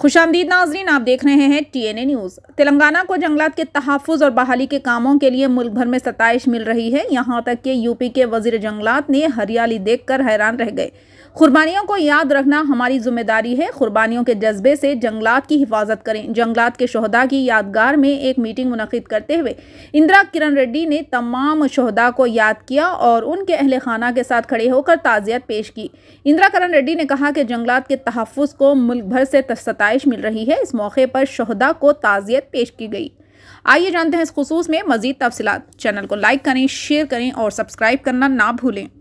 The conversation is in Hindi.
खुश आमदीद नाजरीन आप देख रहे हैं T N A news Telangana को जंगलात के तहफ़ और बहाली के कामों के लिए मुल्क भर में सताइश मिल रही है यहाँ तक कि यूपी के वजीर जंगलात ने हरियाली देख कर हैरान रह गए कुर्बानियों को याद रखना हमारी जिम्मेदारी है कुर्बानियों के जज्बे से जंगलात की हिफाजत करें जंगलात के शहदा की यादगार में एक मीटिंग मुनद करते हुए इंदिरा किरण रेड्डी ने तमाम शहदा को याद किया और उनके अहल खाना के साथ खड़े होकर ताज़ियत पेश की इंदिरा किरण रेड्डी ने कहा कि जंगलात के तहफ़ को मुल्क भर से सताई पैदाइश मिल रही है इस मौके पर शहदा को ताज़ियत पेश की गई आइए जानते हैं इस खसूस में मजीद तफसलत चैनल को लाइक करें शेयर करें और सब्सक्राइब करना ना भूलें